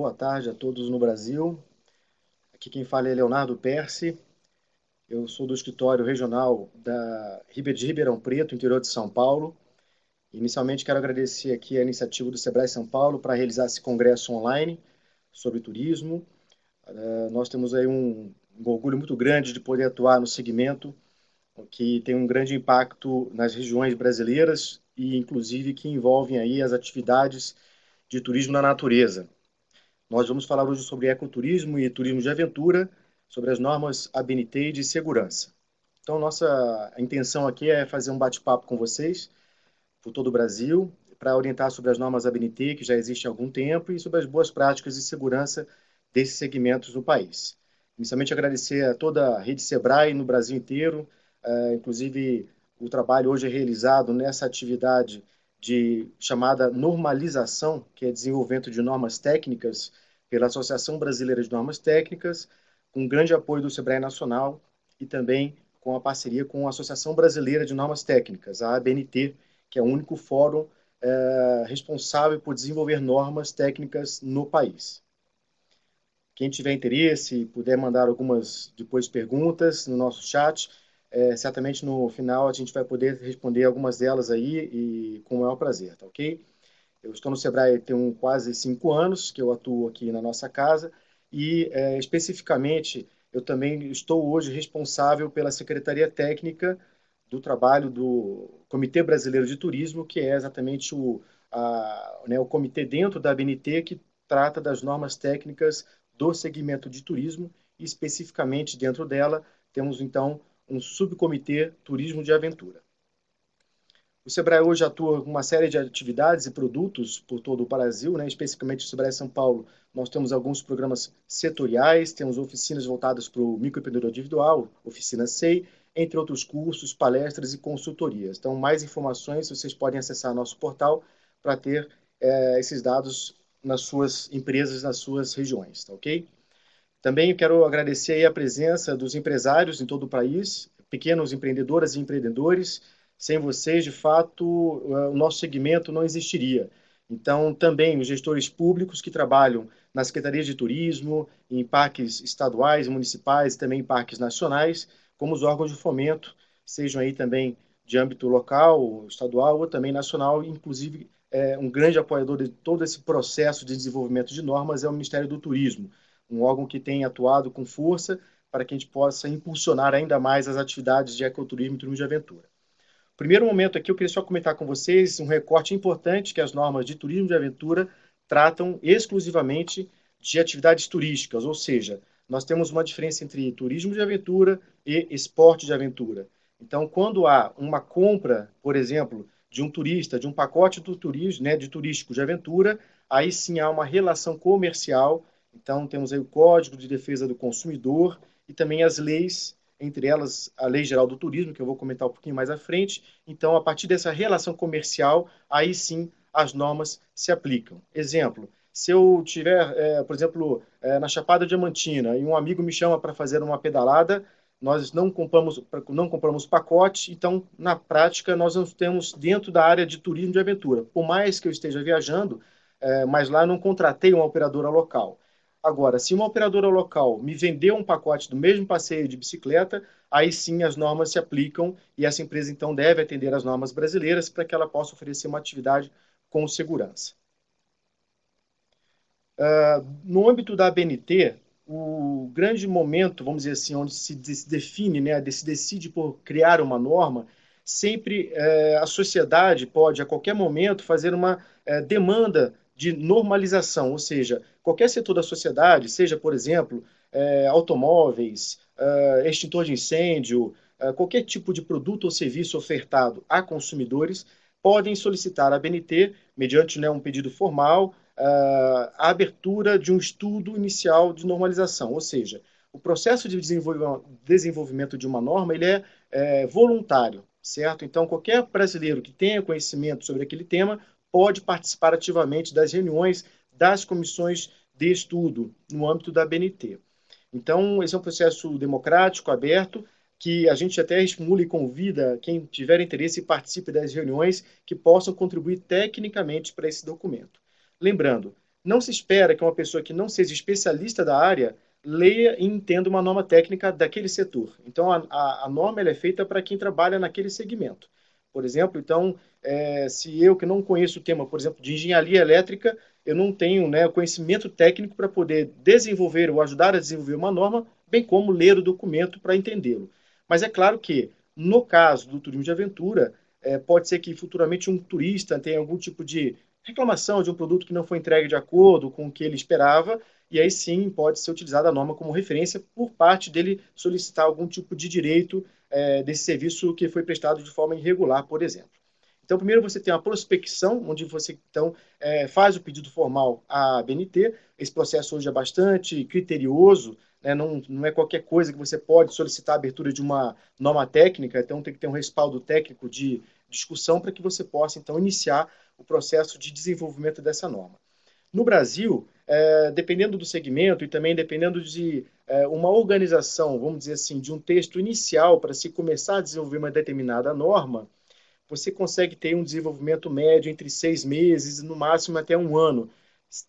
boa tarde a todos no Brasil. Aqui quem fala é Leonardo Persi. Eu sou do escritório regional da de Ribeirão Preto, interior de São Paulo. Inicialmente quero agradecer aqui a iniciativa do Sebrae São Paulo para realizar esse congresso online sobre turismo. Eh, nós temos aí um, um orgulho muito grande de poder atuar no segmento que tem um grande impacto nas regiões brasileiras e inclusive que envolvem aí as atividades de turismo na natureza. Nós vamos falar hoje sobre ecoturismo e turismo de aventura, sobre as normas ABNT e de segurança. Então, nossa intenção aqui é fazer um bate-papo com vocês, por todo o Brasil, para orientar sobre as normas ABNT, que já existem há algum tempo, e sobre as boas práticas de segurança desses segmentos no país. Inicialmente, agradecer a toda a rede Sebrae no Brasil inteiro, eh, inclusive o trabalho hoje realizado nessa atividade de chamada normalização, que é desenvolvimento de normas técnicas pela Associação Brasileira de Normas Técnicas, com grande apoio do Sebrae Nacional e também com a parceria com a Associação Brasileira de Normas Técnicas, a ABNT, que é o único fórum é, responsável por desenvolver normas técnicas no país. Quem tiver interesse, puder mandar algumas depois perguntas no nosso chat, é, certamente no final a gente vai poder responder algumas delas aí e com o maior prazer, tá ok? Eu estou no Sebrae tem um, quase cinco anos que eu atuo aqui na nossa casa e é, especificamente eu também estou hoje responsável pela Secretaria Técnica do Trabalho do Comitê Brasileiro de Turismo, que é exatamente o, a, né, o comitê dentro da ABNT que trata das normas técnicas do segmento de turismo e especificamente dentro dela temos então um subcomitê Turismo de Aventura. O Sebrae hoje atua com uma série de atividades e produtos por todo o Brasil, né? especificamente o Sebrae São Paulo. Nós temos alguns programas setoriais, temos oficinas voltadas para o microempreendedor individual, oficina SEI, entre outros cursos, palestras e consultorias. Então, mais informações vocês podem acessar nosso portal para ter é, esses dados nas suas empresas, nas suas regiões, tá ok? Também quero agradecer a presença dos empresários em todo o país, pequenos empreendedoras e empreendedores. Sem vocês, de fato, eh, o nosso segmento não existiria. Então, também os gestores públicos que trabalham nas secretarias de Turismo, em parques estaduais, municipais e também em parques nacionais, como os órgãos de fomento, sejam aí também de âmbito local, estadual ou também nacional, inclusive é, um grande apoiador de todo esse processo de desenvolvimento de normas é o Ministério do Turismo um órgão que tem atuado com força para que a gente possa impulsionar ainda mais as atividades de ecoturismo e turismo de aventura. Primeiro momento aqui, eu queria só comentar com vocês um recorte importante que as normas de turismo de aventura tratam exclusivamente de atividades turísticas, ou seja, nós temos uma diferença entre turismo de aventura e esporte de aventura. Então, quando há uma compra, por exemplo, de um turista, de um pacote do turismo, né, de turístico de aventura, aí sim há uma relação comercial então, temos aí o Código de Defesa do Consumidor e também as leis, entre elas a Lei Geral do Turismo, que eu vou comentar um pouquinho mais à frente. Então, a partir dessa relação comercial, aí sim as normas se aplicam. Exemplo, se eu tiver, é, por exemplo, é, na Chapada Diamantina e um amigo me chama para fazer uma pedalada, nós não compramos, não compramos pacote, então, na prática, nós não temos dentro da área de turismo de aventura. Por mais que eu esteja viajando, é, mas lá eu não contratei uma operadora local. Agora, se uma operadora local me vendeu um pacote do mesmo passeio de bicicleta, aí sim as normas se aplicam e essa empresa então deve atender às normas brasileiras para que ela possa oferecer uma atividade com segurança. Uh, no âmbito da ABNT, o grande momento, vamos dizer assim, onde se define, né, se decide por criar uma norma, sempre eh, a sociedade pode, a qualquer momento, fazer uma eh, demanda de normalização, ou seja, qualquer setor da sociedade, seja, por exemplo, é, automóveis, é, extintor de incêndio, é, qualquer tipo de produto ou serviço ofertado a consumidores, podem solicitar à BNT, mediante né, um pedido formal, é, a abertura de um estudo inicial de normalização, ou seja, o processo de desenvolvimento de uma norma ele é, é voluntário, certo? Então, qualquer brasileiro que tenha conhecimento sobre aquele tema pode participar ativamente das reuniões das comissões de estudo no âmbito da BNT. Então, esse é um processo democrático, aberto, que a gente até estimula e convida quem tiver interesse e participe das reuniões que possam contribuir tecnicamente para esse documento. Lembrando, não se espera que uma pessoa que não seja especialista da área leia e entenda uma norma técnica daquele setor. Então, a, a, a norma é feita para quem trabalha naquele segmento. Por exemplo, então, é, se eu que não conheço o tema, por exemplo, de engenharia elétrica, eu não tenho né, conhecimento técnico para poder desenvolver ou ajudar a desenvolver uma norma, bem como ler o documento para entendê-lo. Mas é claro que, no caso do turismo de aventura, é, pode ser que futuramente um turista tenha algum tipo de reclamação de um produto que não foi entregue de acordo com o que ele esperava, e aí sim pode ser utilizada a norma como referência por parte dele solicitar algum tipo de direito é, desse serviço que foi prestado de forma irregular, por exemplo. Então, primeiro você tem a prospecção, onde você então é, faz o pedido formal à BNT. Esse processo hoje é bastante criterioso, né? não, não é qualquer coisa que você pode solicitar a abertura de uma norma técnica, então tem que ter um respaldo técnico de discussão para que você possa então iniciar o processo de desenvolvimento dessa norma. No Brasil, é, dependendo do segmento e também dependendo de é, uma organização, vamos dizer assim, de um texto inicial para se começar a desenvolver uma determinada norma, você consegue ter um desenvolvimento médio entre seis meses, no máximo até um ano,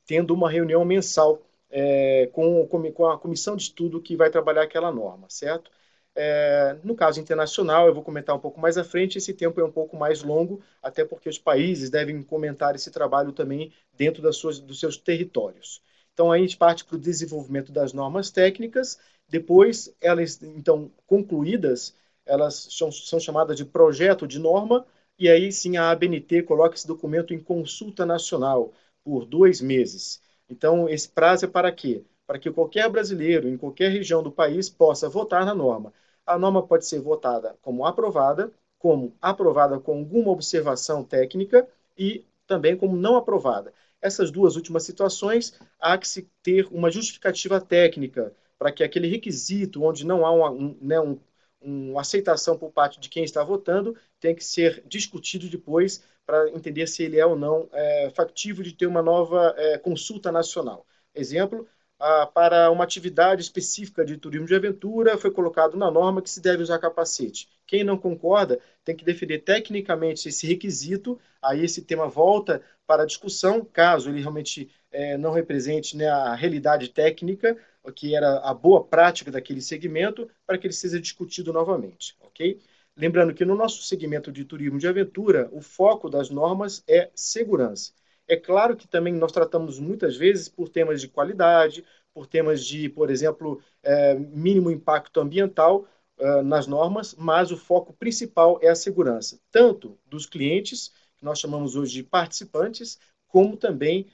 tendo uma reunião mensal é, com, com, a comissão de estudo que vai trabalhar aquela norma, certo? É, no caso internacional, eu vou comentar um pouco mais à frente, esse tempo é um pouco mais longo, até porque os países devem comentar esse trabalho também dentro das suas, dos seus territórios. Então, aí a gente parte para o desenvolvimento das normas técnicas, depois, elas, então, concluídas, elas são, são chamadas de projeto de norma, e aí sim a ABNT coloca esse documento em consulta nacional por dois meses. Então, esse prazo é para quê? Para que qualquer brasileiro, em qualquer região do país, possa votar na norma. A norma pode ser votada como aprovada, como aprovada com alguma observação técnica e também como não aprovada. Essas duas últimas situações, há que se ter uma justificativa técnica para que aquele requisito onde não há um, um, né, um uma aceitação por parte de quem está votando, tem que ser discutido depois para entender se ele é ou não é, factível de ter uma nova é, consulta nacional. Exemplo, a, para uma atividade específica de turismo de aventura, foi colocado na norma que se deve usar capacete. Quem não concorda tem que defender tecnicamente esse requisito, aí esse tema volta para discussão, caso ele realmente é, não represente né, a realidade técnica, que era a boa prática daquele segmento, para que ele seja discutido novamente, ok? Lembrando que no nosso segmento de turismo de aventura, o foco das normas é segurança. É claro que também nós tratamos muitas vezes por temas de qualidade, por temas de, por exemplo, é, mínimo impacto ambiental é, nas normas, mas o foco principal é a segurança, tanto dos clientes, que nós chamamos hoje de participantes, como também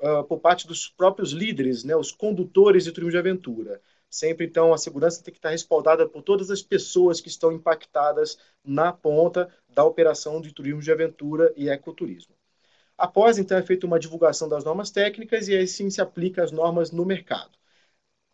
uh, por parte dos próprios líderes, né, os condutores de turismo de aventura. Sempre, então, a segurança tem que estar respaldada por todas as pessoas que estão impactadas na ponta da operação de turismo de aventura e ecoturismo. Após, então, é feita uma divulgação das normas técnicas e aí sim se aplica as normas no mercado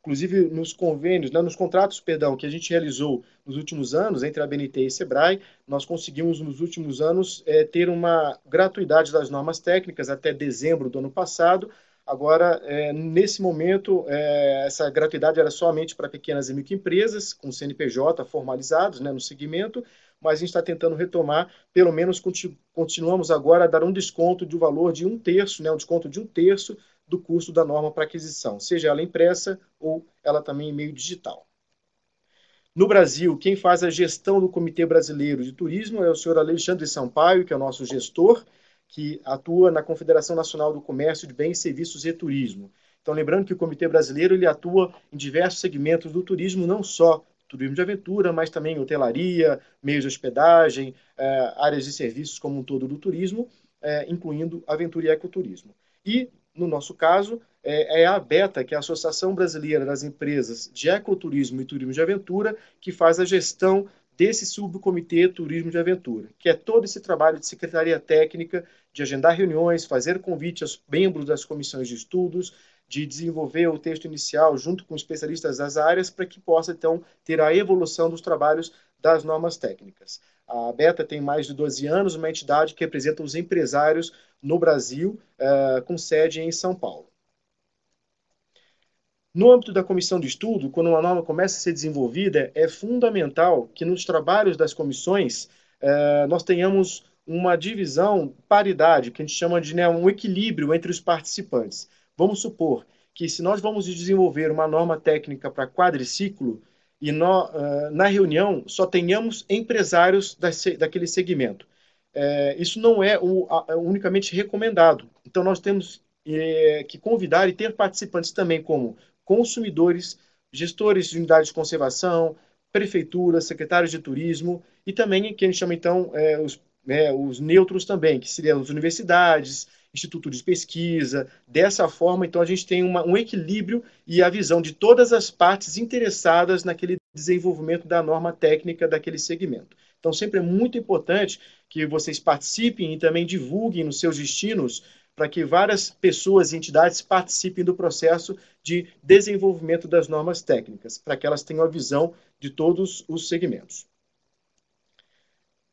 inclusive nos convênios, né, nos contratos, perdão, que a gente realizou nos últimos anos entre a BNT e a Sebrae, nós conseguimos nos últimos anos é, ter uma gratuidade das normas técnicas até dezembro do ano passado. Agora, é, nesse momento, é, essa gratuidade era somente para pequenas e microempresas, com CNPJ formalizados né, no segmento, mas a gente está tentando retomar, pelo menos continu continuamos agora a dar um desconto de um valor de um terço, né, um desconto de um terço do custo da norma para aquisição, seja ela impressa ou ela também em meio digital. No Brasil, quem faz a gestão do Comitê Brasileiro de Turismo é o senhor Alexandre Sampaio, que é o nosso gestor, que atua na Confederação Nacional do Comércio de Bens, Serviços e Turismo. Então, lembrando que o Comitê Brasileiro ele atua em diversos segmentos do turismo, não só turismo de aventura, mas também hotelaria, meios de hospedagem, eh, áreas de serviços como um todo do turismo, eh, incluindo aventura e ecoturismo. E no nosso caso, é, é a ABETA, que é a Associação Brasileira das Empresas de Ecoturismo e Turismo de Aventura, que faz a gestão desse subcomitê Turismo de Aventura, que é todo esse trabalho de secretaria técnica, de agendar reuniões, fazer convite aos membros das comissões de estudos, de desenvolver o texto inicial junto com especialistas das áreas para que possa então ter a evolução dos trabalhos das normas técnicas. A Beta tem mais de 12 anos, uma entidade que representa os empresários no Brasil, é, com sede em São Paulo. No âmbito da comissão de estudo, quando uma norma começa a ser desenvolvida, é fundamental que nos trabalhos das comissões é, nós tenhamos uma divisão, paridade, que a gente chama de né, um equilíbrio entre os participantes. Vamos supor que se nós vamos desenvolver uma norma técnica para quadriciclo, e nó, uh, na reunião só tenhamos empresários da, daquele segmento. É, isso não é o, a, é unicamente recomendado. Então, nós temos é, que convidar e ter participantes também como consumidores, gestores de unidades de conservação, prefeituras, secretários de turismo e também que a gente chama, então, é, os, né, os neutros também, que seriam as universidades, instituto de pesquisa. Dessa forma, então, a gente tem uma, um equilíbrio e a visão de todas as partes interessadas naquele desenvolvimento da norma técnica daquele segmento. Então, sempre é muito importante que vocês participem e também divulguem nos seus destinos para que várias pessoas e entidades participem do processo de desenvolvimento das normas técnicas, para que elas tenham a visão de todos os segmentos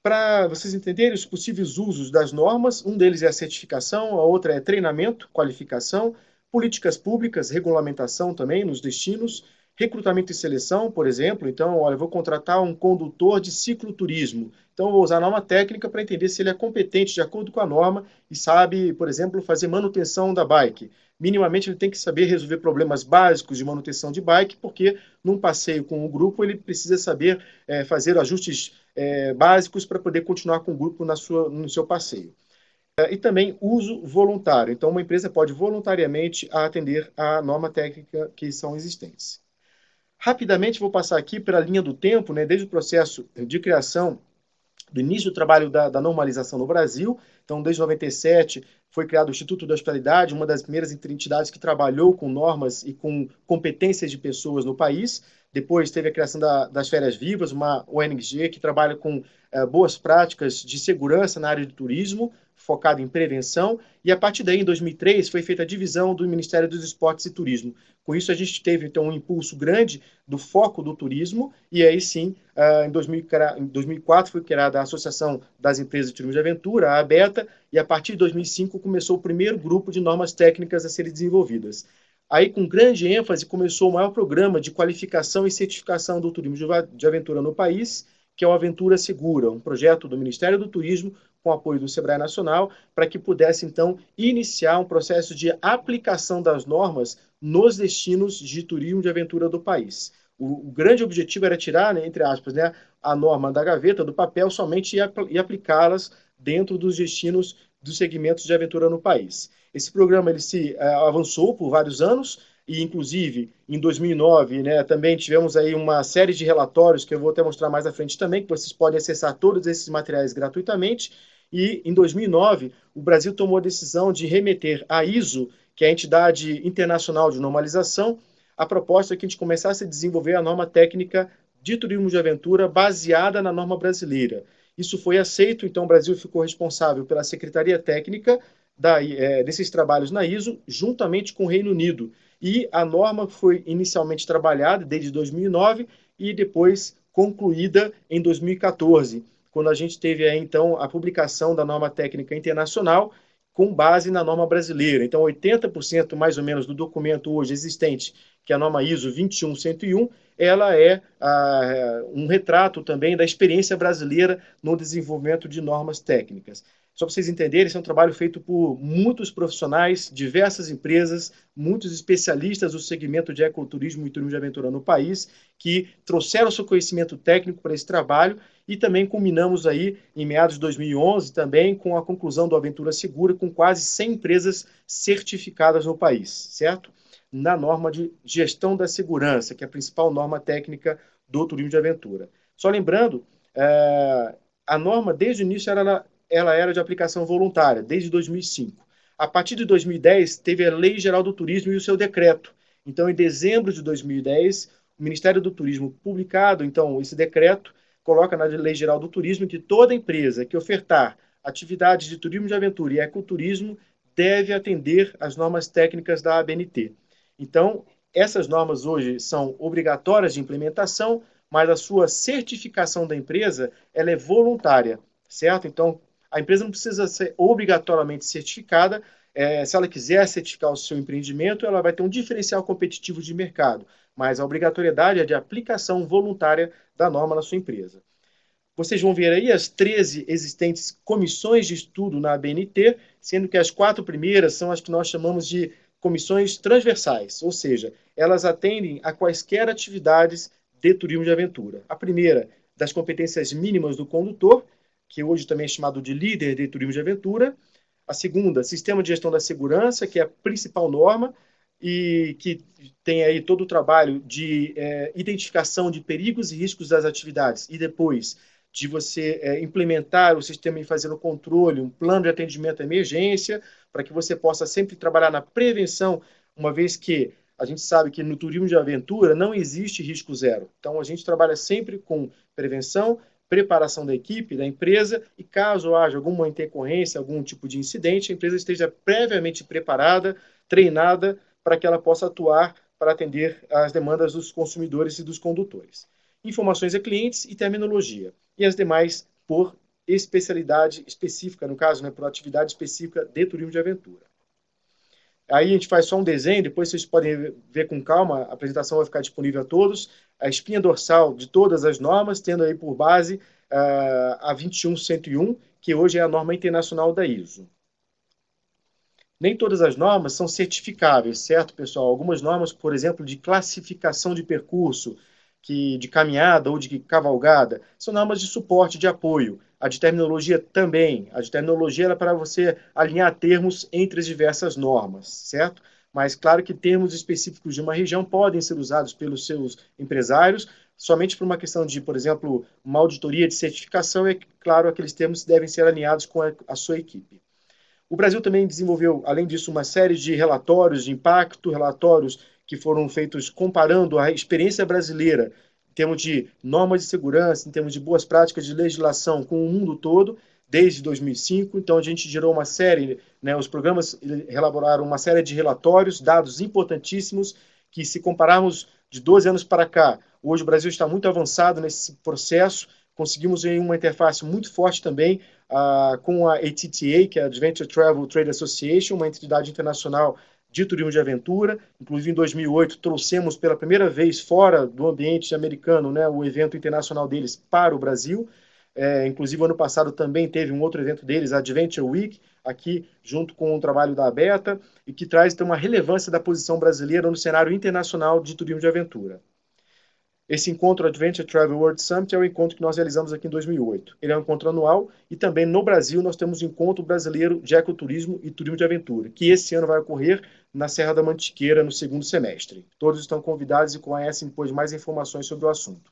para vocês entenderem os possíveis usos das normas, um deles é a certificação, a outra é treinamento, qualificação, políticas públicas, regulamentação também nos destinos, recrutamento e seleção, por exemplo. Então, olha, vou contratar um condutor de cicloturismo. Então, vou usar a norma técnica para entender se ele é competente de acordo com a norma e sabe, por exemplo, fazer manutenção da bike. Minimamente, ele tem que saber resolver problemas básicos de manutenção de bike, porque num passeio com o grupo ele precisa saber é, fazer ajustes é, básicos para poder continuar com o grupo na sua, no seu passeio. É, e também uso voluntário. Então, uma empresa pode voluntariamente atender à norma técnica que são existentes. Rapidamente, vou passar aqui pela linha do tempo, né, desde o processo de criação do início do trabalho da, da, normalização no Brasil. Então, desde 97 foi criado o Instituto da Hospitalidade, uma das primeiras entidades que trabalhou com normas e com competências de pessoas no país. Depois teve a criação da, das Férias Vivas, uma ONG que trabalha com é, boas práticas de segurança na área do turismo, focado em prevenção. E a partir daí, em 2003, foi feita a divisão do Ministério dos Esportes e Turismo. Com isso, a gente teve então um impulso grande do foco do turismo. E aí sim, uh, em, 2000, em 2004 foi criada a Associação das Empresas de Turismo de Aventura, a ABETA, e a partir de 2005 começou o primeiro grupo de normas técnicas a serem desenvolvidas. Aí, com grande ênfase, começou o maior programa de qualificação e certificação do turismo de aventura no país, que é o Aventura Segura, um projeto do Ministério do Turismo com apoio do Sebrae Nacional, para que pudesse, então, iniciar um processo de aplicação das normas nos destinos de turismo de aventura do país. O, o grande objetivo era tirar, né, entre aspas, né, a norma da gaveta, do papel, somente e, apl e aplicá-las dentro dos destinos dos segmentos de aventura no país. Esse programa ele se eh, avançou por vários anos e inclusive em 2009, né, também tivemos aí uma série de relatórios que eu vou até mostrar mais à frente também, que vocês podem acessar todos esses materiais gratuitamente. E em 2009, o Brasil tomou a decisão de remeter à ISO, que é a entidade internacional de normalização, a proposta que a gente começasse a desenvolver a norma técnica de turismo de aventura baseada na norma brasileira. Isso foi aceito, então o Brasil ficou responsável pela Secretaria Técnica da, é, desses trabalhos na ISO, juntamente com o Reino Unido. E a norma foi inicialmente trabalhada desde 2009 e depois concluída em 2014, quando a gente teve aí, então a publicação da norma técnica internacional com base na norma brasileira. Então, 80% mais ou menos do documento hoje existente, que é a norma ISO 21101, ela é ah, um retrato também da experiência brasileira no desenvolvimento de normas técnicas. Só para vocês entenderem, esse é um trabalho feito por muitos profissionais, diversas empresas, muitos especialistas do segmento de ecoturismo e turismo de aventura no país, que trouxeram seu conhecimento técnico para esse trabalho e também culminamos aí, em meados de 2011, também com a conclusão do Aventura Segura, com quase 100 empresas certificadas no país, certo? na norma de gestão da segurança, que é a principal norma técnica do turismo de aventura. Só lembrando, é, a norma desde o início era, ela era de aplicação voluntária, desde 2005. A partir de 2010, teve a Lei Geral do Turismo e o seu decreto. Então, em dezembro de 2010, o Ministério do Turismo publicado, então, esse decreto, coloca na Lei Geral do Turismo que toda empresa que ofertar atividades de turismo de aventura e ecoturismo deve atender às normas técnicas da ABNT. Então, essas normas hoje são obrigatórias de implementação, mas a sua certificação da empresa ela é voluntária, certo? Então, a empresa não precisa ser obrigatoriamente certificada. É, se ela quiser certificar o seu empreendimento, ela vai ter um diferencial competitivo de mercado, mas a obrigatoriedade é de aplicação voluntária da norma na sua empresa. Vocês vão ver aí as 13 existentes comissões de estudo na ABNT, sendo que as quatro primeiras são as que nós chamamos de comissões transversais, ou seja, elas atendem a quaisquer atividades de turismo de aventura. A primeira, das competências mínimas do condutor, que hoje também é chamado de líder de turismo de aventura. A segunda, sistema de gestão da segurança, que é a principal norma e que tem aí todo o trabalho de é, identificação de perigos e riscos das atividades. E depois, de você é, implementar o sistema e fazer o controle, um plano de atendimento à emergência, para que você possa sempre trabalhar na prevenção, uma vez que a gente sabe que no turismo de aventura não existe risco zero. Então a gente trabalha sempre com prevenção, preparação da equipe, da empresa, e caso haja alguma intercorrência, algum tipo de incidente, a empresa esteja previamente preparada, treinada, para que ela possa atuar para atender às demandas dos consumidores e dos condutores. Informações a clientes e terminologia e as demais por especialidade específica, no caso, né, por atividade específica de turismo de aventura. Aí a gente faz só um desenho, depois vocês podem ver com calma, a apresentação vai ficar disponível a todos. A espinha dorsal de todas as normas, tendo aí por base uh, a 21101, que hoje é a norma internacional da ISO. Nem todas as normas são certificáveis, certo, pessoal? Algumas normas, por exemplo, de classificação de percurso, que de caminhada ou de cavalgada, são normas de suporte, de apoio. A de terminologia também. A de terminologia era é para você alinhar termos entre as diversas normas, certo? Mas claro que termos específicos de uma região podem ser usados pelos seus empresários somente por uma questão de, por exemplo, uma auditoria de certificação, é claro, aqueles termos devem ser alinhados com a, a sua equipe. O Brasil também desenvolveu, além disso, uma série de relatórios de impacto, relatórios que foram feitos comparando a experiência brasileira em termos de normas de segurança, em termos de boas práticas de legislação com o mundo todo, desde 2005. Então, a gente gerou uma série, né, os programas elaboraram uma série de relatórios, dados importantíssimos, que se compararmos de 12 anos para cá, hoje o Brasil está muito avançado nesse processo, conseguimos em uma interface muito forte também ah, com a ATTA, que é a Adventure Travel Trade Association, uma entidade internacional de turismo de aventura. Inclusive, em 2008, trouxemos pela primeira vez fora do ambiente americano né, o evento internacional deles para o Brasil. É, inclusive, ano passado também teve um outro evento deles, Adventure Week, aqui junto com o trabalho da Abeta e que traz então, uma relevância da posição brasileira no cenário internacional de turismo de aventura. Esse encontro Adventure Travel World Summit é um encontro que nós realizamos aqui em 2008. Ele é um encontro anual e também no Brasil nós temos o Encontro Brasileiro de Ecoturismo e Turismo de Aventura, que esse ano vai ocorrer na Serra da Mantiqueira no segundo semestre. Todos estão convidados e conhecem depois mais informações sobre o assunto.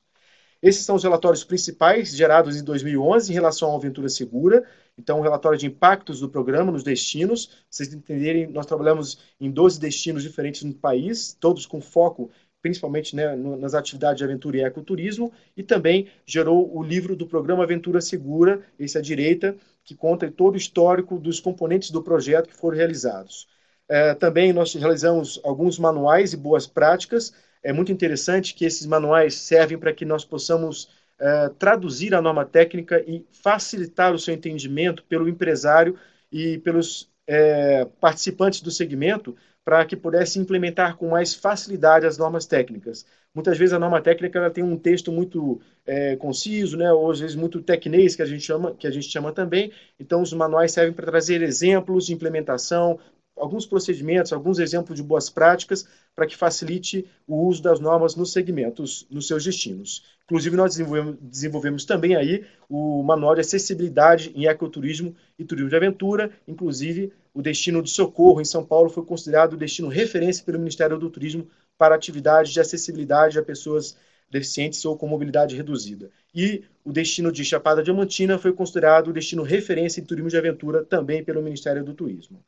Esses são os relatórios principais gerados em 2011 em relação à aventura segura. Então, o relatório de impactos do programa nos destinos. Vocês entenderem, nós trabalhamos em 12 destinos diferentes no país, todos com foco principalmente né, nas atividades de aventura e ecoturismo, e também gerou o livro do programa Aventura Segura, esse à direita, que conta todo o histórico dos componentes do projeto que foram realizados. É, também nós realizamos alguns manuais e boas práticas. É muito interessante que esses manuais servem para que nós possamos é, traduzir a norma técnica e facilitar o seu entendimento pelo empresário e pelos é, participantes do segmento, para que pudesse implementar com mais facilidade as normas técnicas. Muitas vezes a norma técnica ela tem um texto muito é, conciso, né, ou às vezes muito tecnês, que a gente chama, que a gente chama também. Então os manuais servem para trazer exemplos de implementação, alguns procedimentos, alguns exemplos de boas práticas para que facilite o uso das normas nos segmentos, nos seus destinos. Inclusive, nós desenvolvemos, desenvolvemos também aí o manual de acessibilidade em ecoturismo e turismo de aventura, inclusive o destino do socorro em São Paulo foi considerado o destino referência pelo Ministério do Turismo para atividades de acessibilidade a pessoas deficientes ou com mobilidade reduzida. E o destino de Chapada Diamantina foi considerado o destino referência em turismo de aventura também pelo Ministério do Turismo.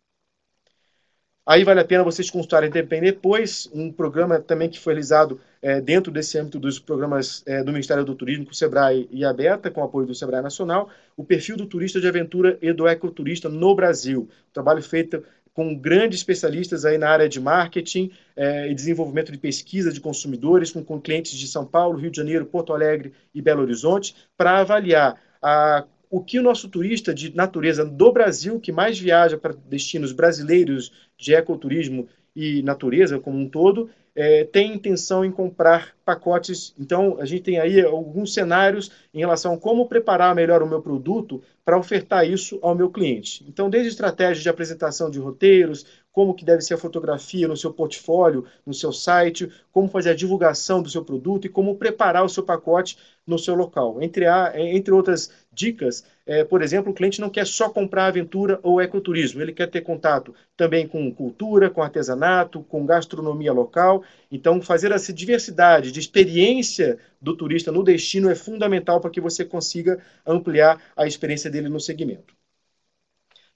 Aí vale a pena vocês consultarem também depois um programa também que foi realizado é, dentro desse âmbito dos programas é, do Ministério do Turismo, com o SEBRAE e a BETA, com apoio do SEBRAE Nacional, o perfil do turista de aventura e do ecoturista no Brasil. trabalho feito com grandes especialistas aí na área de marketing é, e desenvolvimento de pesquisa de consumidores, com, com clientes de São Paulo, Rio de Janeiro, Porto Alegre e Belo Horizonte, para avaliar a o que o nosso turista de natureza do Brasil, que mais viaja para destinos brasileiros de ecoturismo e natureza como um todo, é, tem intenção em comprar pacotes. Então, a gente tem aí alguns cenários em relação a como preparar melhor o meu produto para ofertar isso ao meu cliente. Então, desde estratégias de apresentação de roteiros, como que deve ser a fotografia no seu portfólio, no seu site, como fazer a divulgação do seu produto e como preparar o seu pacote no seu local. Entre, a, é, entre outras dicas, é, por exemplo, o cliente não quer só comprar aventura ou ecoturismo, ele quer ter contato também com cultura, com artesanato, com gastronomia local. Então, fazer essa diversidade de experiência do turista no destino é fundamental para que você consiga ampliar a experiência dele no segmento.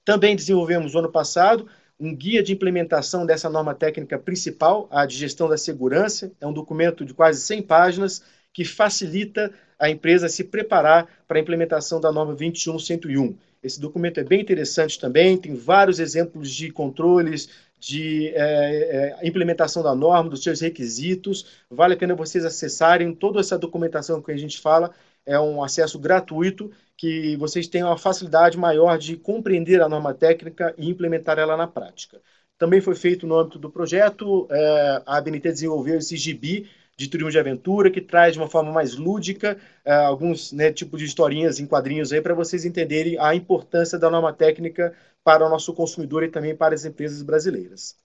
Também desenvolvemos no ano passado um guia de implementação dessa norma técnica principal, a de gestão da segurança. É um documento de quase 100 páginas que facilita a empresa se preparar para a implementação da norma 21101. Esse documento é bem interessante também, tem vários exemplos de controles, de é, é, implementação da norma, dos seus requisitos. Vale a pena vocês acessarem toda essa documentação que a gente fala é um acesso gratuito que vocês tenham a facilidade maior de compreender a norma técnica e implementar ela na prática. Também foi feito no âmbito do projeto, é, a ABNT desenvolveu esse gibi de turismo de aventura, que traz de uma forma mais lúdica é, alguns né, tipos de historinhas em quadrinhos aí para vocês entenderem a importância da norma técnica para o nosso consumidor e também para as empresas brasileiras.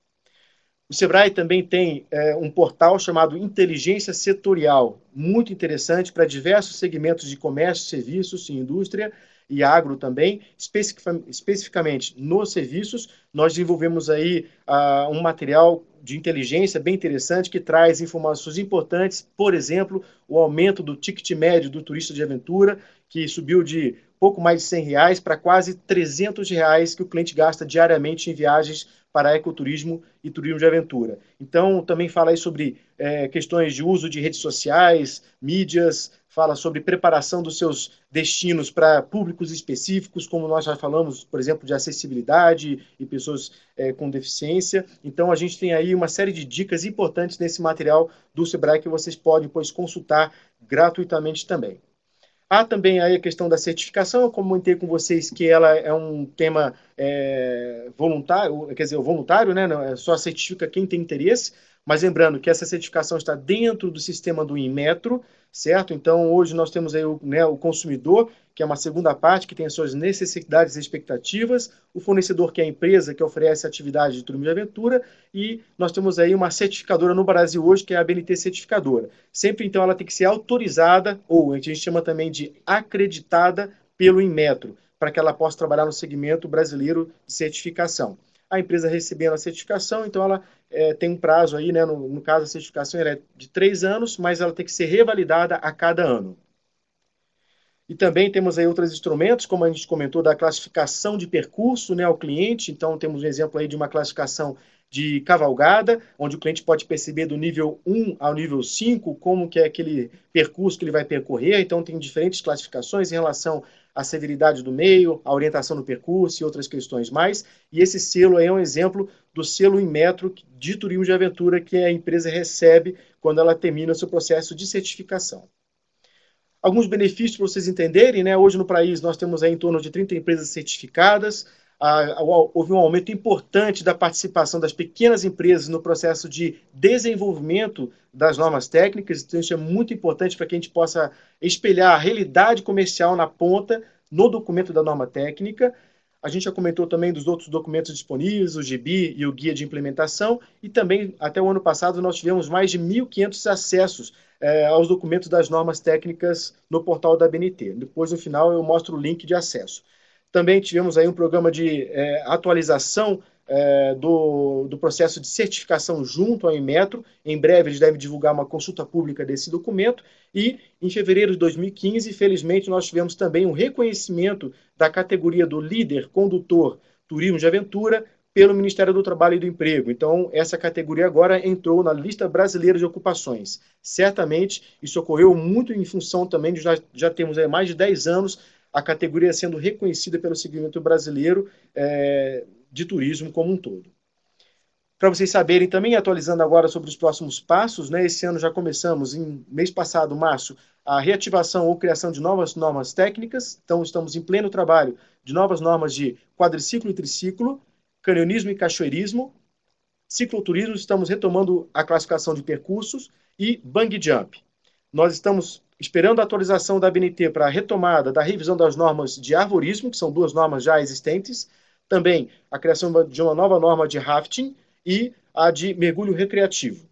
O Sebrae também tem é, um portal chamado Inteligência Setorial, muito interessante para diversos segmentos de comércio, serviços e indústria e agro também, especificamente nos serviços. Nós desenvolvemos aí ah, um material de inteligência bem interessante que traz informações importantes, por exemplo, o aumento do ticket médio do turista de aventura, que subiu de pouco mais de 100 reais para quase 300 reais que o cliente gasta diariamente em viagens para ecoturismo e turismo de aventura. Então, também fala aí sobre é, questões de uso de redes sociais, mídias, fala sobre preparação dos seus destinos para públicos específicos, como nós já falamos, por exemplo, de acessibilidade e pessoas é, com deficiência. Então, a gente tem aí uma série de dicas importantes nesse material do Sebrae que vocês podem, pois, consultar gratuitamente também. Há também aí a questão da certificação, eu comentei com vocês que ela é um tema é, voluntário, quer dizer, voluntário, né? Não, é, só certifica quem tem interesse, mas lembrando que essa certificação está dentro do sistema do Inmetro, certo? Então, hoje nós temos aí o, né, o consumidor, que é uma segunda parte, que tem as suas necessidades e expectativas, o fornecedor, que é a empresa que oferece atividade de turismo de aventura, e nós temos aí uma certificadora no Brasil hoje, que é a BNT Certificadora. Sempre, então, ela tem que ser autorizada, ou a gente chama também de acreditada pelo Inmetro, para que ela possa trabalhar no segmento brasileiro de certificação a empresa recebendo a certificação, então ela é, tem um prazo aí, né, no, no caso a certificação é de três anos, mas ela tem que ser revalidada a cada ano. E também temos aí outros instrumentos, como a gente comentou, da classificação de percurso né, ao cliente. Então, temos um exemplo aí de uma classificação de cavalgada, onde o cliente pode perceber do nível 1 ao nível 5 como que é aquele percurso que ele vai percorrer. Então, tem diferentes classificações em relação a severidade do meio, a orientação do percurso e outras questões mais. E esse selo é um exemplo do selo em metro de turismo de aventura que a empresa recebe quando ela termina o seu processo de certificação. Alguns benefícios para vocês entenderem, né? Hoje no país nós temos em torno de 30 empresas certificadas, houve um aumento importante da participação das pequenas empresas no processo de desenvolvimento das normas técnicas. Então, isso é muito importante para que a gente possa espelhar a realidade comercial na ponta no documento da norma técnica. A gente já comentou também dos outros documentos disponíveis, o GBI e o Guia de Implementação, e também, até o ano passado, nós tivemos mais de 1.500 acessos eh, aos documentos das normas técnicas no portal da BNT. Depois, no final, eu mostro o link de acesso. Também tivemos aí um programa de é, atualização é, do, do processo de certificação junto ao Inmetro. Em breve eles devem divulgar uma consulta pública desse documento. E em fevereiro de 2015, felizmente, nós tivemos também um reconhecimento da categoria do líder condutor turismo de aventura pelo Ministério do Trabalho e do Emprego. Então, essa categoria agora entrou na lista brasileira de ocupações. Certamente, isso ocorreu muito em função também de já, já temos mais de 10 anos a categoria sendo reconhecida pelo segmento brasileiro é, de turismo como um todo. Para vocês saberem também, atualizando agora sobre os próximos passos, né, esse ano já começamos, em mês passado, março, a reativação ou criação de novas normas técnicas, então estamos em pleno trabalho de novas normas de quadriciclo e triciclo, canionismo e cachoeirismo, cicloturismo, estamos retomando a classificação de percursos e bang jump. Nós estamos esperando a atualização da BNT para a retomada da revisão das normas de arborismo, que são duas normas já existentes, também a criação de uma nova norma de rafting e a de mergulho recreativo.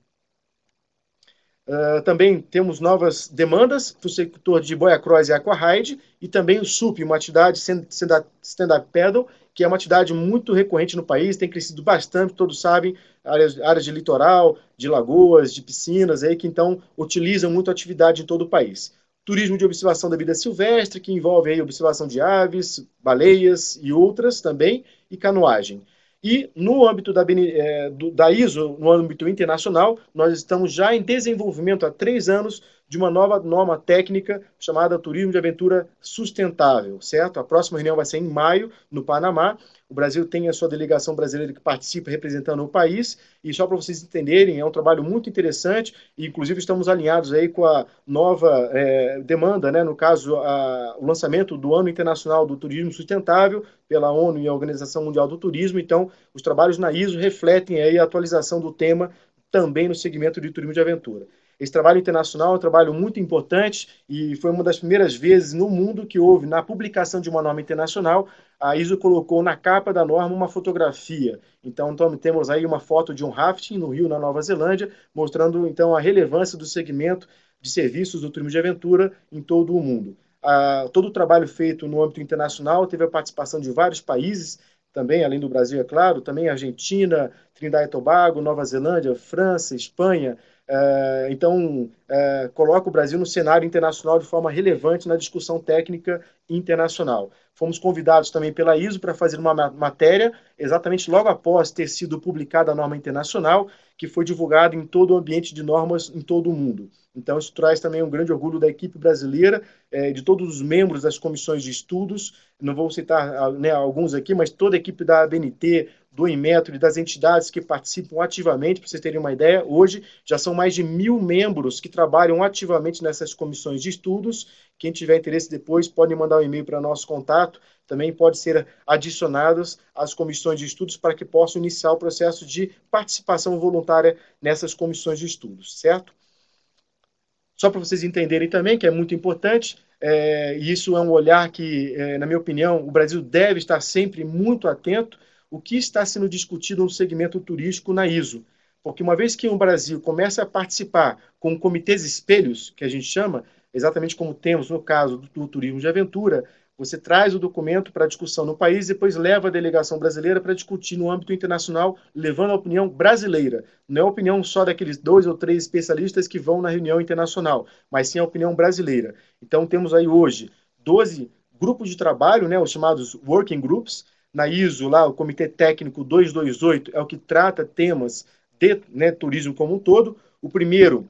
Uh, também temos novas demandas do setor de boia cross e aquaride, e também o SUP, uma atividade stand-up paddle, que é uma atividade muito recorrente no país, tem crescido bastante, todos sabem, áreas, áreas de litoral, de lagoas, de piscinas, aí, que então utilizam muito a atividade em todo o país. Turismo de observação da vida silvestre, que envolve aí, observação de aves, baleias e outras também, e canoagem. E no âmbito da, eh, da ISO, no âmbito internacional, nós estamos já em desenvolvimento há três anos de uma nova norma técnica chamada Turismo de Aventura Sustentável, certo? A próxima reunião vai ser em maio, no Panamá. O Brasil tem a sua delegação brasileira que participa representando o país. E só para vocês entenderem, é um trabalho muito interessante. E, inclusive, estamos alinhados aí com a nova é, demanda, né? no caso, a, o lançamento do Ano Internacional do Turismo Sustentável pela ONU e a Organização Mundial do Turismo. Então, os trabalhos na ISO refletem aí a atualização do tema também no segmento de turismo de aventura. Esse trabalho internacional é um trabalho muito importante e foi uma das primeiras vezes no mundo que houve, na publicação de uma norma internacional, a ISO colocou na capa da norma uma fotografia. Então, então temos aí uma foto de um rafting no rio, na Nova Zelândia, mostrando então a relevância do segmento de serviços do turismo de aventura em todo o mundo. Ah, todo o trabalho feito no âmbito internacional teve a participação de vários países, também, além do Brasil, é claro, também Argentina, Trindade e Tobago, Nova Zelândia, França, Espanha, é, então, é, coloca o Brasil no cenário internacional de forma relevante na discussão técnica internacional. Fomos convidados também pela ISO para fazer uma matéria, exatamente logo após ter sido publicada a norma internacional, que foi divulgado em todo o ambiente de normas em todo o mundo. Então, isso traz também um grande orgulho da equipe brasileira, é, de todos os membros das comissões de estudos. Não vou citar ah, né, alguns aqui, mas toda a equipe da ABNT, do Inmetro e das entidades que participam ativamente, para vocês terem uma ideia, hoje já são mais de mil membros que trabalham ativamente nessas comissões de estudos. Quem tiver interesse depois pode mandar um e-mail para nosso contato também podem ser adicionadas às comissões de estudos para que possam iniciar o processo de participação voluntária nessas comissões de estudos, certo? Só para vocês entenderem também, que é muito importante, é, e isso é um olhar que, é, na minha opinião, o Brasil deve estar sempre muito atento o que está sendo discutido no segmento turístico na ISO. Porque uma vez que o Brasil começa a participar com comitês espelhos, que a gente chama, exatamente como temos no caso do, do turismo de aventura, você traz o documento para discussão no país, e depois leva a delegação brasileira para discutir no âmbito internacional, levando a opinião brasileira. Não é a opinião só daqueles dois ou três especialistas que vão na reunião internacional, mas sim a opinião brasileira. Então, temos aí hoje 12 grupos de trabalho, né, os chamados working groups. Na ISO, lá, o Comitê Técnico 228 é o que trata temas de né, turismo como um todo. O primeiro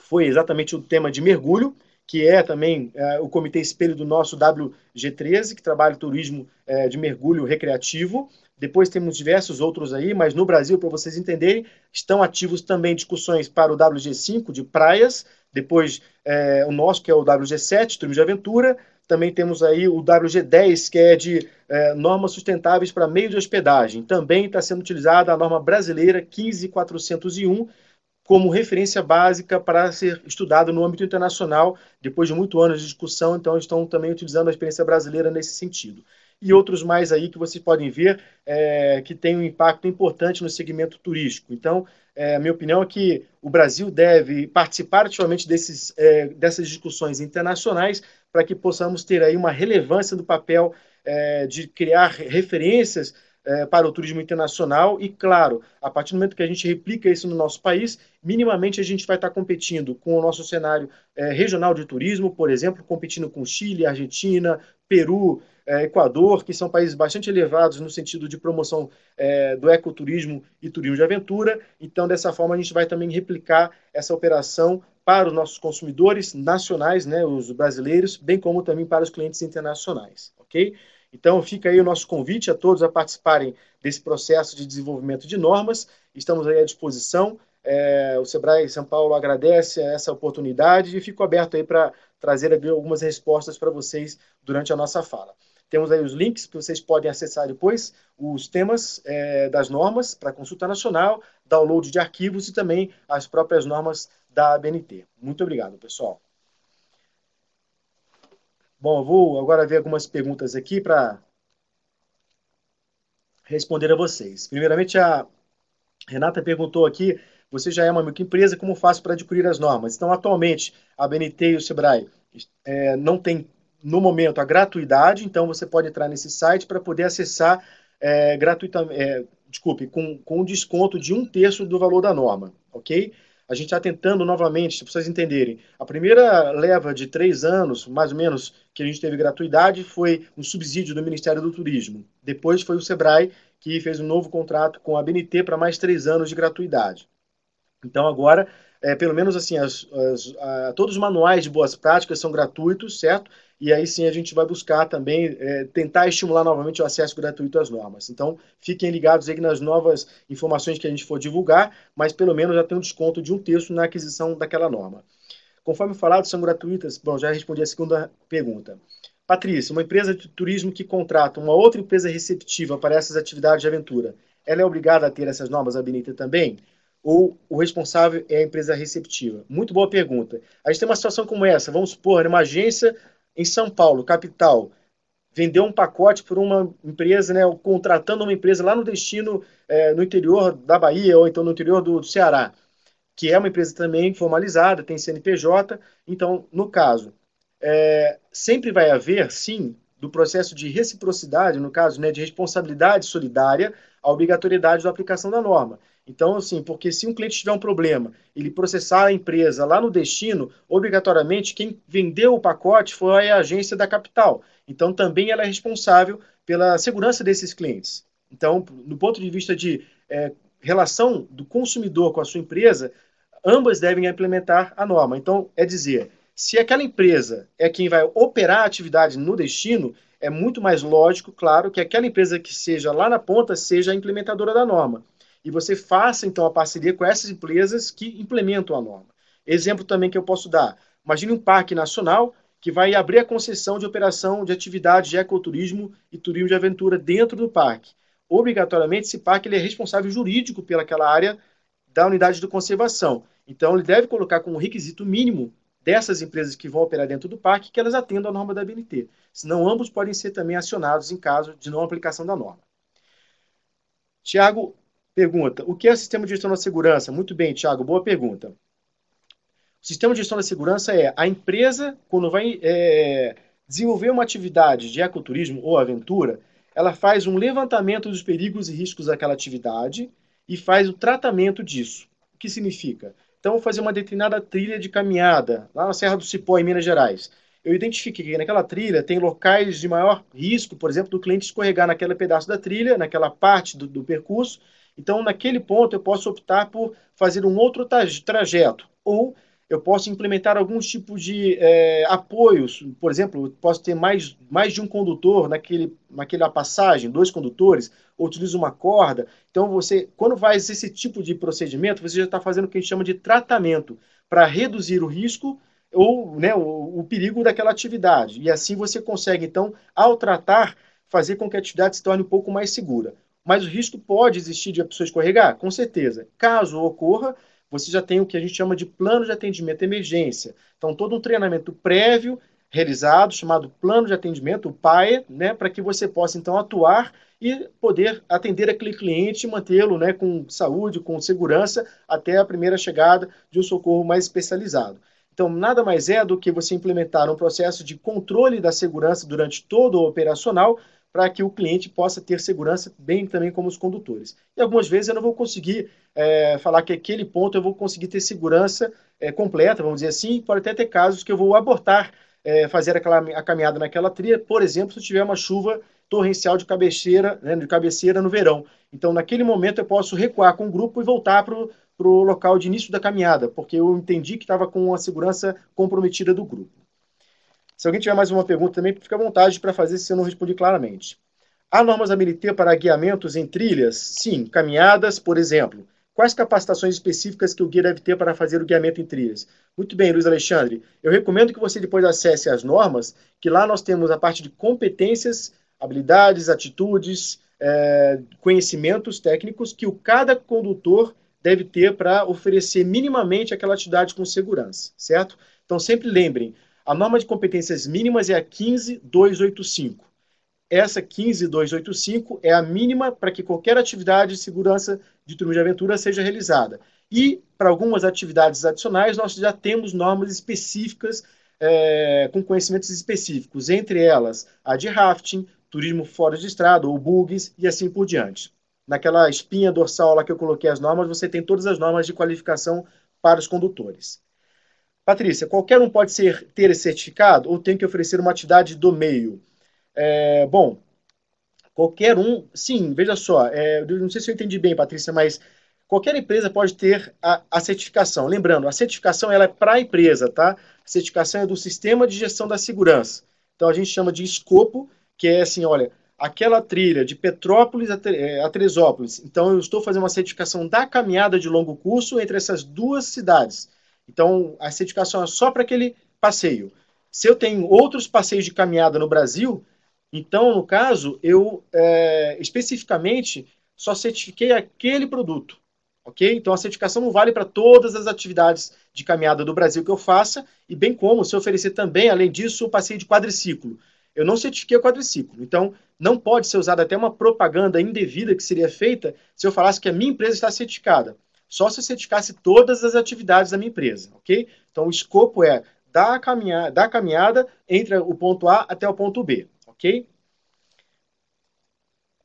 foi exatamente o tema de mergulho, que é também é, o comitê espelho do nosso WG13, que trabalha turismo é, de mergulho recreativo. Depois temos diversos outros aí, mas no Brasil, para vocês entenderem, estão ativos também discussões para o WG5 de praias, depois é, o nosso, que é o WG7, turismo de aventura, também temos aí o WG10, que é de é, normas sustentáveis para meio de hospedagem. Também está sendo utilizada a norma brasileira 15401, como referência básica para ser estudado no âmbito internacional, depois de muitos anos de discussão, então estão também utilizando a experiência brasileira nesse sentido. E outros mais aí que vocês podem ver é, que tem um impacto importante no segmento turístico. Então, é, minha opinião é que o Brasil deve participar ativamente desses, é, dessas discussões internacionais para que possamos ter aí uma relevância do papel é, de criar referências é, para o turismo internacional e, claro, a partir do momento que a gente replica isso no nosso país, minimamente a gente vai estar competindo com o nosso cenário é, regional de turismo, por exemplo, competindo com Chile, Argentina, Peru, é, Equador, que são países bastante elevados no sentido de promoção é, do ecoturismo e turismo de aventura. Então, dessa forma, a gente vai também replicar essa operação para os nossos consumidores nacionais, né, os brasileiros, bem como também para os clientes internacionais, ok? Então, fica aí o nosso convite a todos a participarem desse processo de desenvolvimento de normas. Estamos aí à disposição. É, o Sebrae São Paulo agradece essa oportunidade e fico aberto aí para trazer algumas respostas para vocês durante a nossa fala. Temos aí os links que vocês podem acessar depois, os temas é, das normas para consulta nacional, download de arquivos e também as próprias normas da ABNT. Muito obrigado, pessoal. Bom, eu vou agora ver algumas perguntas aqui para responder a vocês. Primeiramente, a Renata perguntou aqui: você já é uma microempresa, como faço para adquirir as normas? Então, atualmente, a BNT e o Sebrae é, não tem, no momento, a gratuidade, então você pode entrar nesse site para poder acessar é, gratuitamente. É, desculpe, com, com desconto de um terço do valor da norma, ok? A gente está tentando novamente, para vocês entenderem, a primeira leva de três anos, mais ou menos, que a gente teve gratuidade foi um subsídio do Ministério do Turismo. Depois foi o Sebrae que fez um novo contrato com a BNT para mais três anos de gratuidade. Então agora, é, pelo menos assim, as, as, a, todos os manuais de boas práticas são gratuitos, certo? E aí sim a gente vai buscar também é, tentar estimular novamente o acesso gratuito às normas. Então fiquem ligados aí nas novas informações que a gente for divulgar, mas pelo menos já tem um desconto de um terço na aquisição daquela norma. Conforme falado, são gratuitas. Bom, já respondi a segunda pergunta. Patrícia, uma empresa de turismo que contrata uma outra empresa receptiva para essas atividades de aventura, ela é obrigada a ter essas normas Benita também? Ou o responsável é a empresa receptiva? Muito boa pergunta. A gente tem uma situação como essa, vamos supor, uma agência em São Paulo, capital, vendeu um pacote por uma empresa, né, contratando uma empresa lá no destino, é, no interior da Bahia ou então no interior do, do Ceará que é uma empresa também formalizada, tem CNPJ. Então, no caso, é, sempre vai haver, sim, do processo de reciprocidade, no caso, né, de responsabilidade solidária, a obrigatoriedade da aplicação da norma. Então, assim, porque se um cliente tiver um problema, ele processar a empresa lá no destino, obrigatoriamente quem vendeu o pacote foi a agência da capital. Então, também ela é responsável pela segurança desses clientes. Então, do ponto de vista de é, relação do consumidor com a sua empresa, ambas devem implementar a norma. Então, é dizer, se aquela empresa é quem vai operar a atividade no destino, é muito mais lógico, claro, que aquela empresa que seja lá na ponta seja a implementadora da norma. E você faça, então, a parceria com essas empresas que implementam a norma. Exemplo também que eu posso dar: imagine um parque nacional que vai abrir a concessão de operação de atividade de ecoturismo e turismo de aventura dentro do parque obrigatoriamente, esse parque ele é responsável jurídico pelaquela área da unidade de conservação. Então, ele deve colocar como requisito mínimo dessas empresas que vão operar dentro do parque que elas atendam a norma da BNT. Senão, ambos podem ser também acionados em caso de não aplicação da norma. Tiago pergunta: o que é o sistema de gestão da segurança? Muito bem, Tiago, boa pergunta. O sistema de gestão da segurança é a empresa, quando vai é, desenvolver uma atividade de ecoturismo ou aventura, ela faz um levantamento dos perigos e riscos daquela atividade e faz o tratamento disso. O que significa? Então, fazer uma determinada trilha de caminhada lá na Serra do Cipó, em Minas Gerais. Eu identifiquei que naquela trilha tem locais de maior risco, por exemplo, do cliente escorregar naquele pedaço da trilha, naquela parte do, do percurso. Então, naquele ponto, eu posso optar por fazer um outro trajeto ou eu posso implementar alguns tipos de é, apoios, por exemplo, posso ter mais, mais de um condutor naquele, naquela passagem, dois condutores, ou utilizo uma corda. Então, você, quando faz esse tipo de procedimento, você já está fazendo o que a gente chama de tratamento, para reduzir o risco ou né, o, o perigo daquela atividade. E assim você consegue, então, ao tratar, fazer com que a atividade se torne um pouco mais segura. Mas o risco pode existir de a pessoa escorregar? Com certeza. Caso ocorra, você já tem o que a gente chama de plano de atendimento emergência. Então, todo um treinamento prévio realizado, chamado plano de atendimento, o PAE, né, para que você possa então atuar e poder atender aquele cliente e mantê-lo né, com saúde, com segurança, até a primeira chegada de um socorro mais especializado. Então, nada mais é do que você implementar um processo de controle da segurança durante todo o operacional para que o cliente possa ter segurança, bem também como os condutores. E algumas vezes eu não vou conseguir é, falar que aquele ponto eu vou conseguir ter segurança é, completa, vamos dizer assim, pode até ter casos que eu vou abortar é, fazer aquela, a caminhada naquela trilha, por exemplo, se tiver uma chuva torrencial de cabeceira, né, de cabeceira no verão. Então, naquele momento, eu posso recuar com o grupo e voltar para o local de início da caminhada, porque eu entendi que estava com a segurança comprometida do grupo. Se alguém tiver mais uma pergunta também, fica à vontade para fazer se eu não respondi claramente. Há normas da MLT para guiamentos em trilhas? Sim, caminhadas, por exemplo. Quais capacitações específicas que o guia deve ter para fazer o guiamento em trilhas? Muito bem, Luiz Alexandre. Eu recomendo que você depois acesse as normas, que lá nós temos a parte de competências, habilidades, atitudes, é, conhecimentos técnicos que o cada condutor deve ter para oferecer minimamente aquela atividade com segurança, certo? Então sempre lembrem, a norma de competências mínimas é a 15285. Essa 15285 é a mínima para que qualquer atividade de segurança de turismo de aventura seja realizada. E para algumas atividades adicionais, nós já temos normas específicas é, com conhecimentos específicos, entre elas a de rafting, turismo fora de estrada ou bugs e assim por diante. Naquela espinha dorsal lá que eu coloquei as normas, você tem todas as normas de qualificação para os condutores. Patrícia, qualquer um pode ser, ter esse certificado ou tem que oferecer uma atividade do meio? É, bom, qualquer um, sim, veja só, é, não sei se eu entendi bem, Patrícia, mas qualquer empresa pode ter a, a certificação. Lembrando, a certificação ela é para a empresa, tá? A certificação é do sistema de gestão da segurança. Então a gente chama de escopo, que é assim, olha, aquela trilha de Petrópolis a é, Teresópolis. Então eu estou fazendo uma certificação da caminhada de longo curso entre essas duas cidades. Então, a certificação é só para aquele passeio. Se eu tenho outros passeios de caminhada no Brasil, então, no caso, eu é, especificamente só certifiquei aquele produto, ok? Então, a certificação não vale para todas as atividades de caminhada do Brasil que eu faça, e bem como se eu oferecer também, além disso, o passeio de quadriciclo. Eu não certifiquei o quadriciclo, então não pode ser usada até uma propaganda indevida que seria feita se eu falasse que a minha empresa está certificada só se eu certificasse todas as atividades da minha empresa, ok? Então, o escopo é da caminhada, caminhada entre o ponto A até o ponto B, ok?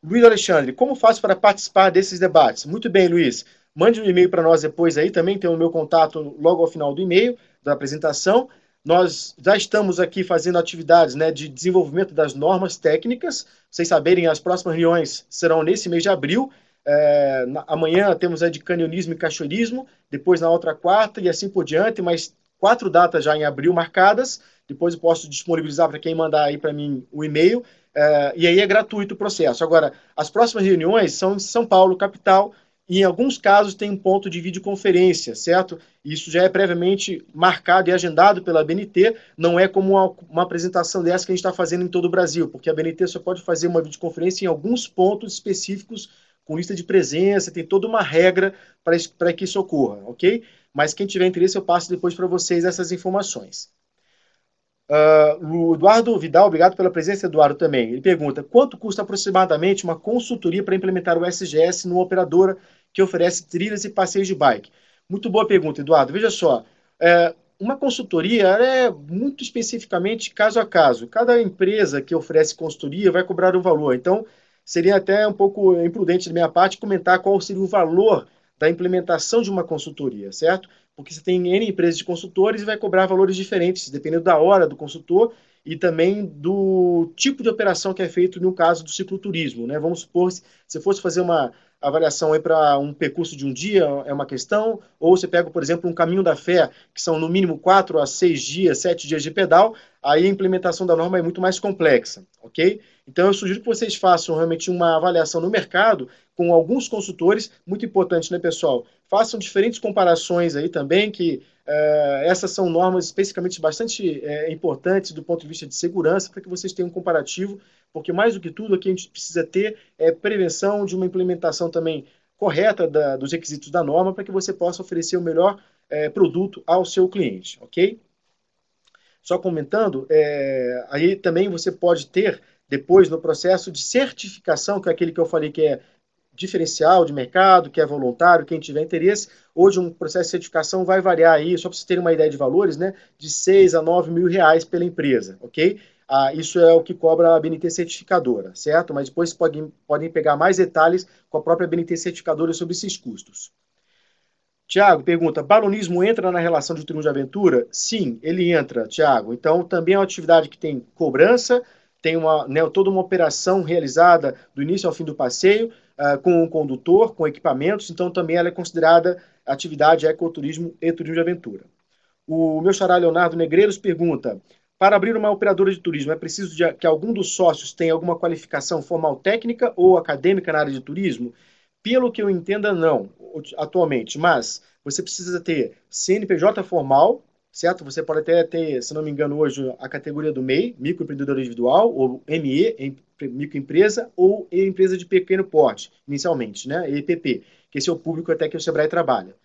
Luiz Alexandre, como faço para participar desses debates? Muito bem, Luiz. Mande um e-mail para nós depois aí, também tem o meu contato logo ao final do e-mail, da apresentação. Nós já estamos aqui fazendo atividades né, de desenvolvimento das normas técnicas. Vocês saberem, as próximas reuniões serão nesse mês de abril. É, na, amanhã temos a de canionismo e cachorismo, depois na outra quarta e assim por diante, mas quatro datas já em abril marcadas. Depois eu posso disponibilizar para quem mandar aí para mim o e-mail. É, e aí é gratuito o processo. Agora, as próximas reuniões são em São Paulo, capital, e em alguns casos tem um ponto de videoconferência, certo? Isso já é previamente marcado e agendado pela BNT, não é como uma, uma apresentação dessa que a gente está fazendo em todo o Brasil, porque a BNT só pode fazer uma videoconferência em alguns pontos específicos com lista de presença, tem toda uma regra para que isso ocorra, ok? Mas quem tiver interesse, eu passo depois para vocês essas informações. Uh, o Eduardo Vidal, obrigado pela presença, Eduardo, também. Ele pergunta, quanto custa aproximadamente uma consultoria para implementar o SGS numa operadora que oferece trilhas e passeios de bike? Muito boa pergunta, Eduardo. Veja só, é, uma consultoria é muito especificamente caso a caso. Cada empresa que oferece consultoria vai cobrar um valor. Então, seria até um pouco imprudente da minha parte comentar qual seria o valor da implementação de uma consultoria, certo? Porque você tem N empresas de consultores e vai cobrar valores diferentes, dependendo da hora do consultor e também do tipo de operação que é feito no caso do cicloturismo. Né? Vamos supor, se você fosse fazer uma avaliação para um percurso de um dia, é uma questão, ou você pega, por exemplo, um caminho da fé, que são no mínimo quatro a seis dias, sete dias de pedal, aí a implementação da norma é muito mais complexa, ok? Então, eu sugiro que vocês façam realmente uma avaliação no mercado com alguns consultores, muito importante, né, pessoal? Façam diferentes comparações aí também, que uh, essas são normas especificamente bastante uh, importantes do ponto de vista de segurança, para que vocês tenham um comparativo, porque mais do que tudo aqui a gente precisa ter é prevenção de uma implementação também correta da, dos requisitos da norma, para que você possa oferecer o melhor uh, produto ao seu cliente, ok? Só comentando, aí também você pode ter depois no processo de certificação, que é aquele que eu falei que é diferencial de mercado, que é voluntário, quem tiver interesse. Hoje um processo de certificação vai variar aí, só para vocês terem uma ideia de valores, né? De 6 a 9 mil reais pela empresa, ok? Ah, isso é o que cobra a BNT certificadora, certo? Mas depois podem, podem pegar mais detalhes com a própria BNT certificadora sobre esses custos. Tiago pergunta: baronismo entra na relação de trilho de aventura? Sim, ele entra, Tiago. Então também é uma atividade que tem cobrança, tem uma, né, toda uma operação realizada do início ao fim do passeio, uh, com um condutor, com equipamentos, então também ela é considerada atividade ecoturismo e turismo de aventura. O meu xará Leonardo Negreiros pergunta: para abrir uma operadora de turismo, é preciso de, que algum dos sócios tenha alguma qualificação formal técnica ou acadêmica na área de turismo? Pelo que eu entenda, não, atualmente, mas você precisa ter CNPJ formal, certo? Você pode até ter, se não me engano, hoje a categoria do MEI, microempreendedor individual, ou ME, microempresa, ou empresa de pequeno porte, inicialmente, né? EPP, que esse é o público até que o Sebrae trabalha.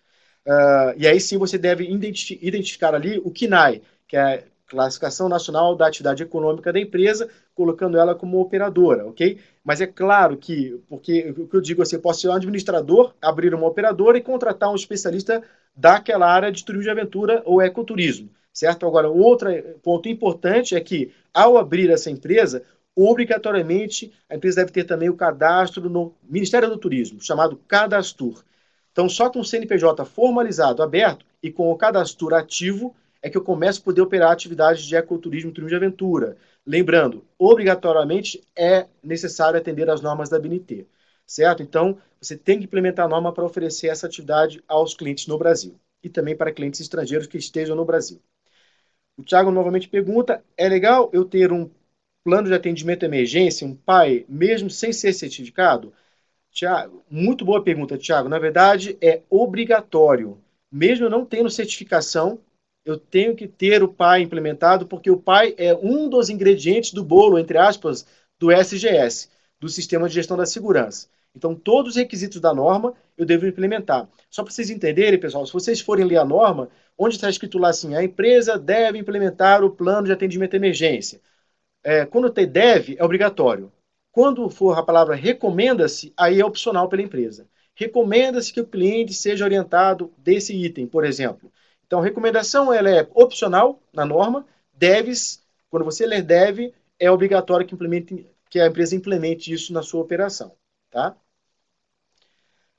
Uh, e aí sim você deve identificar ali o KNAI, que é a Classificação Nacional da Atividade Econômica da Empresa, colocando ela como operadora, ok? Mas é claro que, porque o que eu digo, você assim, pode ser um administrador, abrir uma operadora e contratar um especialista daquela área de turismo de aventura ou ecoturismo, certo? Agora, outro ponto importante é que, ao abrir essa empresa, obrigatoriamente a empresa deve ter também o cadastro no Ministério do Turismo, chamado Cadastur. Então, só com o CNPJ formalizado, aberto e com o Cadastur ativo, é que eu começo a poder operar atividades de ecoturismo e turismo de aventura. Lembrando, obrigatoriamente é necessário atender às normas da BNT certo? Então, você tem que implementar a norma para oferecer essa atividade aos clientes no Brasil e também para clientes estrangeiros que estejam no Brasil. O Thiago novamente pergunta: é legal eu ter um plano de atendimento à emergência, um PAE, mesmo sem ser certificado? Tiago, muito boa pergunta, Tiago. Na verdade, é obrigatório. Mesmo eu não tendo certificação, eu tenho que ter o PAI implementado, porque o PAI é um dos ingredientes do bolo, entre aspas, do SGS do sistema de gestão da segurança. Então, todos os requisitos da norma eu devo implementar. Só para vocês entenderem, pessoal, se vocês forem ler a norma, onde está escrito lá assim, a empresa deve implementar o plano de atendimento à emergência. É, quando tem deve, é obrigatório. Quando for a palavra recomenda-se, aí é opcional pela empresa. Recomenda-se que o cliente seja orientado desse item, por exemplo. Então, recomendação ela é opcional na norma, deves, quando você ler deve, é obrigatório que implemente que a empresa implemente isso na sua operação. Tá?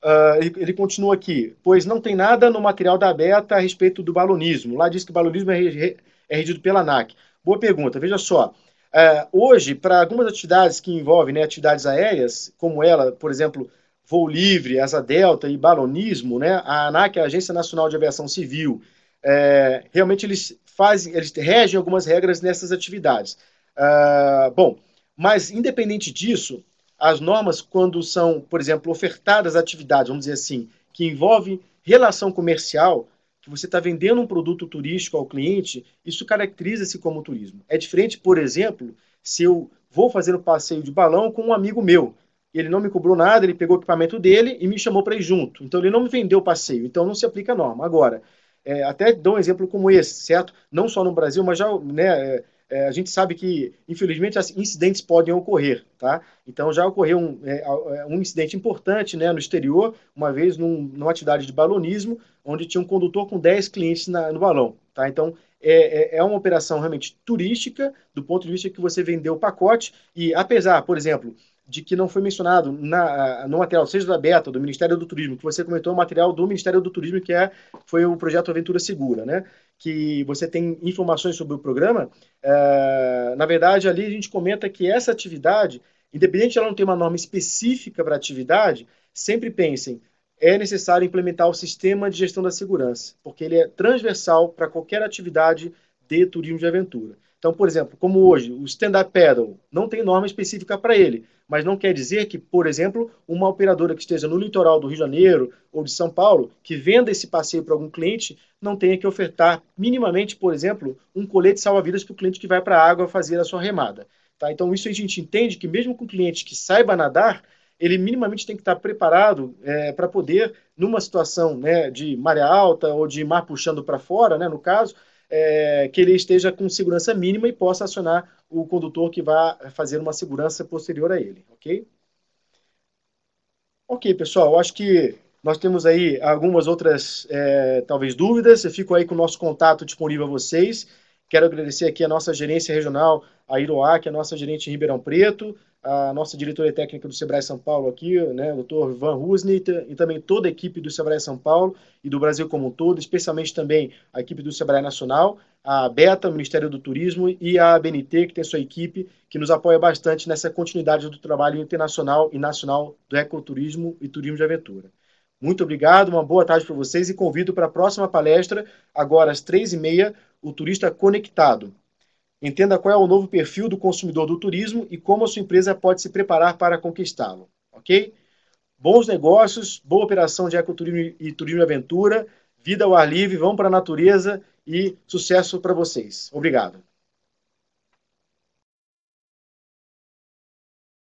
Uh, ele, continua aqui, pois não tem nada no material da Beta a respeito do balonismo. Lá diz que o balonismo é, re, é regido pela ANAC. Boa pergunta, veja só. Uh, hoje, para algumas atividades que envolvem né, atividades aéreas, como ela, por exemplo, voo livre, asa delta e balonismo, né, a ANAC, é a Agência Nacional de Aviação Civil, é, realmente eles fazem, eles regem algumas regras nessas atividades. Uh, bom, mas, independente disso, as normas, quando são, por exemplo, ofertadas atividades, vamos dizer assim, que envolvem relação comercial, que você está vendendo um produto turístico ao cliente, isso caracteriza-se como turismo. É diferente, por exemplo, se eu vou fazer um passeio de balão com um amigo meu. Ele não me cobrou nada, ele pegou o equipamento dele e me chamou para ir junto. Então, ele não me vendeu o passeio, então não se aplica a norma. Agora, é, até dou um exemplo como esse, certo? Não só no Brasil, mas já né, é, é, a gente sabe que, infelizmente, incidentes podem ocorrer, tá? Então já ocorreu um, é, é, um incidente importante né, no exterior, uma vez num, numa atividade de balonismo, onde tinha um condutor com 10 clientes na, no balão, tá? Então é, é, é, uma operação realmente turística, do ponto de vista que você vendeu o pacote, e apesar, por exemplo, de que não foi mencionado na, no material, seja da Beta, do Ministério do Turismo, que você comentou, o material do Ministério do Turismo, que é, foi o projeto Aventura Segura, né? que você tem informações sobre o programa. É, na verdade, ali a gente comenta que essa atividade, independente de ela não ter uma norma específica para atividade, sempre pensem, é necessário implementar o sistema de gestão da segurança, porque ele é transversal para qualquer atividade de turismo de aventura. Então, por exemplo, como hoje o stand-up paddle não tem norma específica para ele, mas não quer dizer que, por exemplo, uma operadora que esteja no litoral do Rio de Janeiro ou de São Paulo, que venda esse passeio para algum cliente, não tenha que ofertar minimamente, por exemplo, um colete salva-vidas para o cliente que vai para a água fazer a sua remada. Tá? Então, isso a gente entende que, mesmo com o cliente que saiba nadar, ele minimamente tem que estar tá preparado é, para poder, numa situação né, de maré alta ou de mar puxando para fora, né, no caso, é, que ele esteja com segurança mínima e possa acionar o condutor que vá fazer uma segurança posterior a ele, ok? Ok, pessoal, acho que nós temos aí algumas outras, é, talvez, dúvidas. Eu fico aí com o nosso contato disponível a vocês. Quero agradecer aqui a nossa gerência regional, a Iroá, que é a nossa gerente em Ribeirão Preto, a nossa diretoria técnica do Sebrae São Paulo aqui, né, o doutor Van Rusney, e também toda a equipe do Sebrae São Paulo e do Brasil como um todo, especialmente também a equipe do Sebrae Nacional, a Beta, o Ministério do Turismo e a ABNT, que tem sua equipe, que nos apoia bastante nessa continuidade do trabalho internacional e nacional do ecoturismo e turismo de aventura. Muito obrigado, uma boa tarde para vocês e convido para a próxima palestra, agora às três e meia, o Turista Conectado, Entenda qual é o novo perfil do consumidor do turismo e como a sua empresa pode se preparar para conquistá-lo, ok? Bons negócios, boa operação de ecoturismo e turismo e aventura, vida ao ar livre, vão para a natureza e sucesso para vocês. Obrigado.